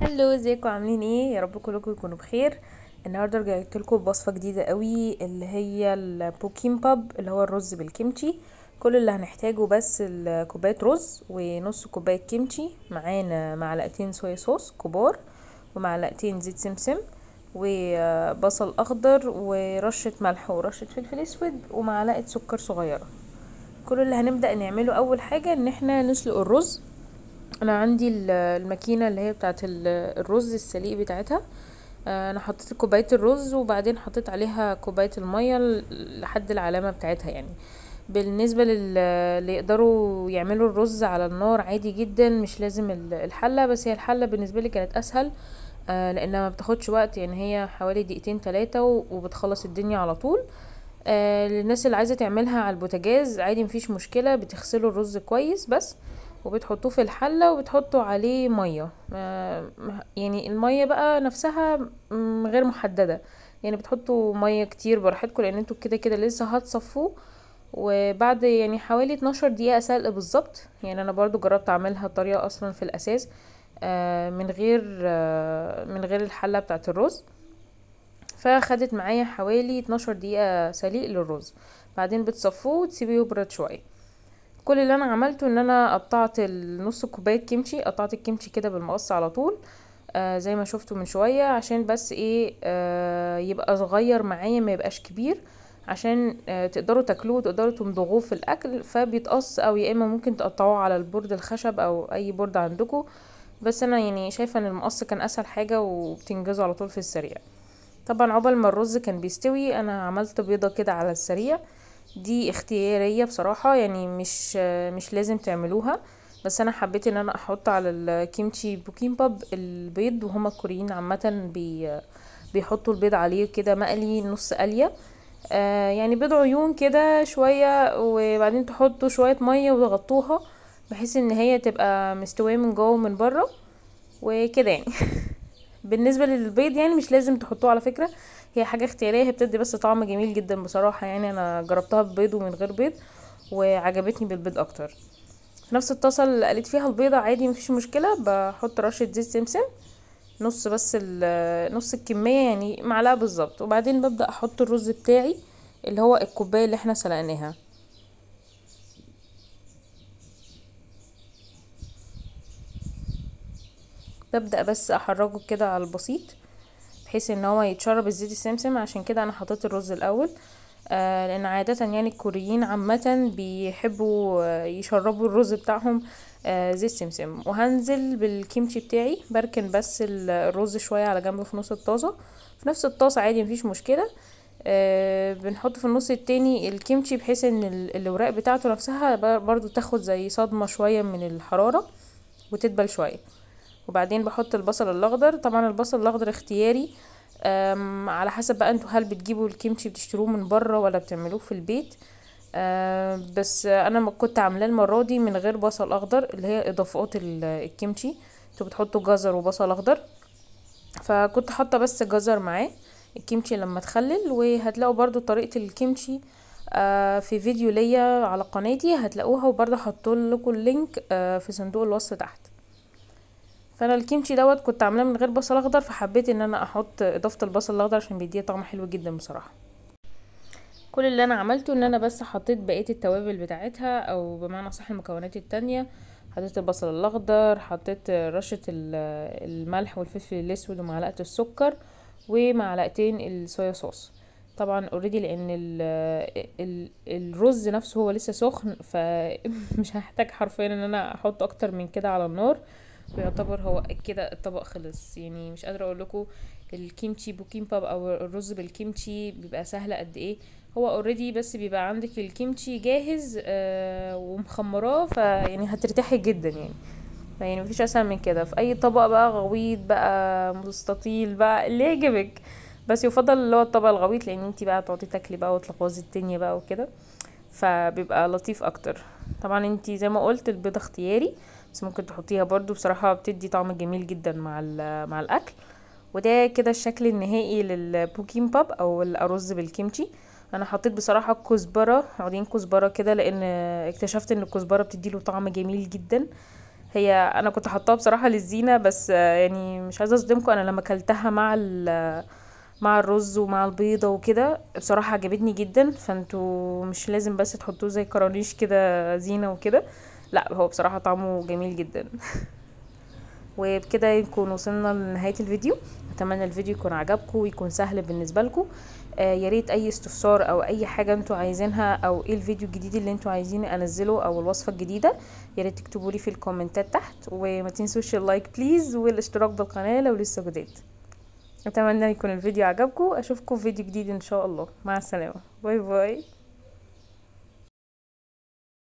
هلو ازيكم عاملين ايه يا رب كلكم يكونوا بخير النهارده رجعت لكم بوصفه جديده قوي اللي هي البوكيم باب اللي هو الرز بالكيمتشي كل اللي هنحتاجه بس كوبايه رز ونص كوبايه كيمتشي معانا معلقتين صويا صوص كبار ومعلقتين زيت سمسم وبصل اخضر ورشه ملح ورشه فلفل اسود ومعلقه سكر صغيره كل اللي هنبدا نعمله اول حاجه ان احنا نسلق الرز انا عندي الماكينه اللي هي بتاعه الرز السليق بتاعتها آه، انا حطيت كوبايه الرز وبعدين حطيت عليها كوبايه الميه لحد العلامه بتاعتها يعني بالنسبه للي يقدروا يعملوا الرز على النار عادي جدا مش لازم الحله بس هي الحله بالنسبه لي كانت اسهل آه، لانها ما بتاخدش وقت يعني هي حوالي دقيقتين ثلاثه وبتخلص الدنيا على طول آه، للناس اللي عايزه تعملها على البوتاجاز عادي مفيش مشكله بتغسلوا الرز كويس بس وبتحطوه في الحله وبتحطوا عليه ميه يعني الميه بقى نفسها غير محدده يعني بتحطوا ميه كتير براحتكم لان انتوا كده كده لسه هتصفوه وبعد يعني حوالي 12 دقيقه سلق بالظبط يعني انا برضو جربت اعملها الطريقه اصلا في الاساس آه، من غير آه، من غير الحله بتاعه الرز فاخدت معايا حوالي 12 دقيقه سليق للرز بعدين بتصفوه وتسيبيه يبرد شويه كل اللي انا عملته ان انا قطعت نص كوبايه كيمشي قطعت الكيمشي كده بالمقص على طول آه زي ما شفتوا من شويه عشان بس ايه آه يبقى صغير معايا ما يبقاش كبير عشان آه تقدروا تاكلوه وتقدروا تمضغوه في الاكل فبيتقص او يا اما ممكن تقطعوه على البورد الخشب او اي بورد عندكم بس انا يعني شايفه ان المقص كان اسهل حاجه وبتنجزه على طول في السريع طبعا عقبال ما الرز كان بيستوي انا عملت بيضه كده على السريع دي اختيارية بصراحة يعني مش مش لازم تعملوها بس انا حبيت ان انا احط على الكيمتشي بوكيمباب البيض وهما الكوريين عامة بي بيحطوا البيض عليه كده مقلي نص قليه آه يعني بيض عيون كده شوية وبعدين تحطوا شوية مية وتغطوها بحيث ان هي تبقى مستوية من جوه ومن بره وكده يعني بالنسبه للبيض يعني مش لازم تحطوه على فكره هي حاجه اختياريه هي بتدي بس طعم جميل جدا بصراحه يعني انا جربتها ببيض ومن غير بيض وعجبتني بالبيض اكتر في نفس الطاسه اللي قليت فيها البيضه عادي مفيش مشكله بحط رشه زيت سمسم نص بس آه، نص الكميه يعني معلقه بالظبط وبعدين ببدا احط الرز بتاعي اللي هو الكوبايه اللي احنا سلقناها ببدأ بس احركه كده على البسيط بحيث ان هو يتشرب الزيت السمسم عشان كده انا حطيت الرز الاول آه لان عادة يعني الكوريين عامة بيحبوا يشربوا الرز بتاعهم آه زيت سمسم وهنزل بالكيمتشي بتاعي بركن بس الرز شوية على جنب في نص الطاسة في نفس الطاسة عادي مفيش مشكلة آه بنحط في النص التاني الكيمتشي بحيث ان الاوراق بتاعته نفسها برضو تاخد زي صدمة شوية من الحرارة وتدبل شوية وبعدين بحط البصل الاخضر طبعا البصل الاخضر اختياري على حسب بقى انتوا هل بتجيبوا الكيمتشي بتشتروه من بره ولا بتعملوه في البيت بس انا ما كنت عاملاه المره دي من غير بصل اخضر اللي هي اضافات الكيمتشي انتوا بتحطوا جزر وبصل اخضر فكنت حاطه بس جزر معاه الكيمتشي لما تخلل وهتلاقوا برضو طريقه الكيمتشي أه، في فيديو ليا على قناتي هتلاقوها وبرضه لكم اللينك أه، في صندوق الوصف تحت فانا الكيمشي دوت كنت عاملاه من غير بصل اخضر فحبيت ان انا احط اضافه البصل الاخضر عشان بيديه طعم حلو جدا بصراحه كل اللي انا عملته ان انا بس حطيت بقيه التوابل بتاعتها او بمعنى صح المكونات التانية حطيت البصل الاخضر حطيت رشه الملح والفلفل الاسود ومعلقه السكر ومعلقتين الصويا صوص طبعا اوريدي لان ال ال الرز نفسه هو لسه سخن فمش هحتاج حرفيا ان انا احط اكتر من كده على النار فيعتبر هو كده الطبق خلص يعني مش قادره اقول لكم الكيمتشي بوكيمباب او الرز بالكيمتشي بيبقى سهل قد ايه هو اوريدي بس بيبقى عندك الكيمتشي جاهز آه ومخمراه فيعني هترتاحي جدا يعني يعني مفيش اسهل من كده في اي طبق بقى غويط بقى مستطيل بقى اللي يعجبك بس يفضل اللي هو الطبق الغويط لان انتي بقى تقعدي تاكلي بقى وتلغوزي الدنيا بقى وكده فبيبقى لطيف اكتر طبعا انتي زي ما قلت البيضة اختياري بس ممكن تحطيها برضو بصراحة بتدي طعم جميل جدا مع, مع الاكل وده كده الشكل النهائي للبوكيم باب او الارز بالكيمتشي انا حطيت بصراحه كزبره عودين كزبره كده لان اكتشفت ان الكزبره بتدي له طعم جميل جدا هي انا كنت حطاها بصراحه للزينه بس يعني مش عايزه اصدمكم انا لما كلتها مع مع الرز ومع البيضه وكده بصراحه عجبتني جدا فانتوا مش لازم بس تحطوه زي كرانيش كده زينه وكده لا هو بصراحه طعمه جميل جدا وبكده يكون وصلنا لنهايه الفيديو اتمنى الفيديو يكون عجبكم ويكون سهل بالنسبه لكم آه يا ريت اي استفسار او اي حاجه انتوا عايزينها او ايه الفيديو الجديد اللي انتوا عايزين انزله او الوصفه الجديده يا ريت تكتبوا لي في الكومنتات تحت وما تنسوش اللايك بليز والاشتراك بالقناه لو لسه جداد اتمنى يكون الفيديو عجبكم اشوفكم في فيديو جديد ان شاء الله مع السلامه باي باي